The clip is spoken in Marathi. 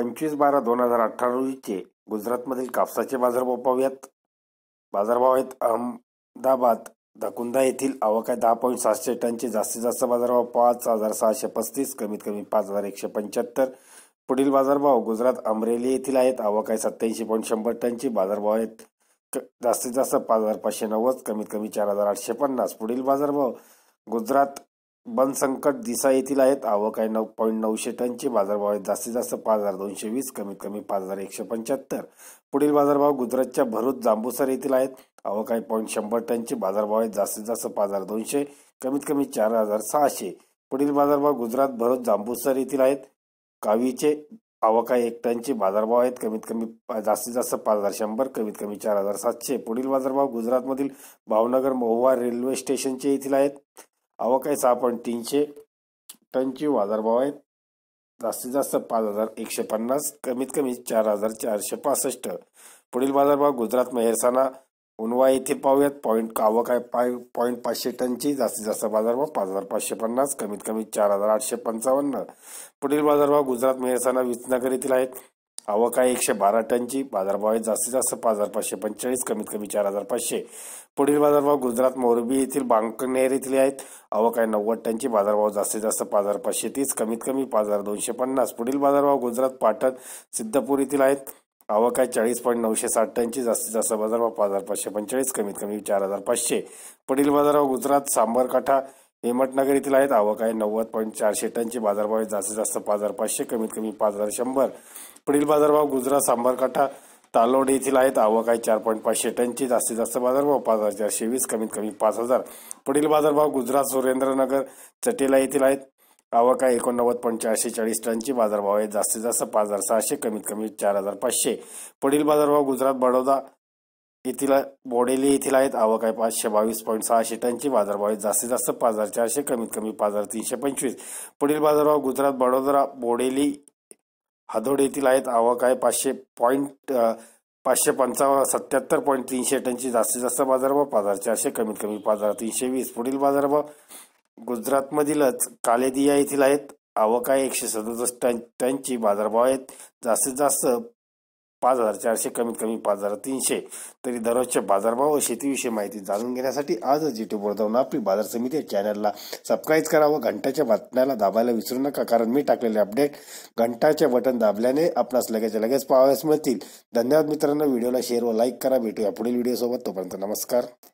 पंचवीस बारा दोन हजार अठरा रोजीचे गुजरातमधील कापसाचे बाजारभाव पाहूयात बाजारभाव आहेत अहमदाबाद दाकुंदा येथील आवकाय दहा पॉईंट सातशे टनचे जास्तीत जास्त बाजारभाव पाच हजार सहाशे पस्तीस कमीत कमी पाच हजार एकशे पंच्याहत्तर पुढील बाजारभाव गुजरात अमरेली येथील आहेत आवकाय सत्याऐंशी पॉईंट शंभर टनचे बाजारभाव आहेत जास्तीत जास्त पाच हजार पाचशे नव्वद कमीत कमी चार हजार आठशे पन्नास पुढील बाजारभाव गुजरात संकट दिसा येथील आहेत आवक आहे नऊ पॉईंट नऊशे टनचे बाजारभाव आहेत जास्तीत जास्त पाच हजार दोनशे वीस कमीत कमी पाच हजार एकशे पंच्याहत्तर पुढील बाजारभाव गुजरातच्या भरूच जांबूसर येथील आहेत आवक आहे पॉईंट शंभर टनचे बाजारभाव आहेत जास्तीत जास्त पाच हजार दोनशे कमीत कमी चार हजार सहाशे पुढील बाजारभाव गुजरात भरूच जांबूसर येथील आहेत कावीचे आवक एक टनचे बाजारभाव आहेत कमीत कमी जास्तीत जास्त पाच हजार शंभर कमीत कमी चार हजार सातशे पुढील बाजारभाव गुजरातमधील भावनगर मोहवा रेल्वे स्टेशनचे येथील आहेत सहा पॉईंट तीनशे टनचे बाजारभाव आहेत जास्तीत जास्त पाच हजार एकशे पन्नास कमीत कमी चार हजार चारशे पासष्ट पुढील बाजारभाव गुजरात मेहरसाना उनवा येथे पाहूयात पॉईंट आवक आहे पाय पॉईंट पाचशे टनची जास्तीत जास्त बाजारभाव पाच हजार पाचशे पन्नास कमीत कमी चार हजार आठशे पंचावन्न पुढील बाजारभाव गुजरात मेहरसाना विसनगर येथील आहेत अवकाळी एकशे बारा टनची बाजारभाव आहे जास्तीत जास्त पाच पाचशे पंचेचाळीस कमीत कमी चार हजार पाचशे पुढील बाजारभाव गुजरात मोरबी येथील बांकनेर येथील आहेत अवकाळी नव्वद टनची बाजारभाव जास्तीत जास्त पाच हजार पाचशे तीस कमीत कमी पाच हजार दोनशे पन्नास पुढील बाजारभाव गुजरात पाटण सिद्धपूर येथील आहेत आवक आहे चाळीस पॉईंट नऊशे साठ टनची जास्तीत जास्त बाजारभाव पाच हजार पाचशे पंचेचाळीस कमीत कमी चार हजार पाचशे पुढील बाजारभाव गुजरात सांबरकाठा हेमटनगर येथील आहेत आवक आहे नव्वद पॉईंट चारशे टनचे बाजारभाव जास्तीत जास्त पाच हजार पाचशे कमीत कमी पाच हजार शंभर पुढील बाजारभाव गुजरात सांबरकाठा तालोड येथील आहेत आवक आहे चार पॉईंट पाचशे टनची जास्तीत जास्त बाजारभाव पाच हजार चारशे वीस कमीत कमी पाच हजार पुढील बाजारभाव गुजरात सुरेंद्रनगर चटेला येथील आहेत आवक आहे एकोणनव्वद पॉईंट चारशे चाळीस टनचे बाजारभाव आहे जास्तीत जास्त पाच हजार सहाशे कमीत कमी चार हजार पाचशे पुढील बाजारभाव गुजरात बडोदा येथील बोडेली येथील आहेत आवक आहे पाचशे बावीस पॉईंट सहाशे टनची बाजारभाव आहे जास्तीत जास्त बाजार चारशे कमीत कमी बाजार तीनशे पंचवीस पुढील बाजारभाव गुजरात बडोदरा बोडेली हदोड येथील आहेत आवक आहे पाचशे पॉईंट पाचशे पंचावन्न सत्याहत्तर पॉईंट तीनशे टनची जास्तीत जास्त बाजारभाव बाजार चारशे कमीत कमी बाजार तीनशे वीस पुढील बाजारभाव गुजरातमधीलच कालेदिया येथील आहेत आवक आहे एकशे सदुसष्ट टन टनची बाजारभाव आहेत जास्तीत जास्त पाच हजार चारशे कमीत कमी पाच हजार तीनशे तरी दररोजच्या बाजारभाव व शेतीविषयी माहिती जाणून घेण्यासाठी आज युट्यूब वर्धवून आपली बाजार समिती या चॅनलला सबस्क्राईब करा व घंटाच्या बातम्याला दाबायला विसरू नका कारण मी टाकलेले अपडेट घंटाचे बटन दाबल्याने आपणास लगेच लगेच पाहाव्यास मिळतील धन्यवाद मित्रांनो व्हिडिओला शेअर व लाईक करा भेटूया पुढील व्हिडिओसोबत तोपर्यंत नमस्कार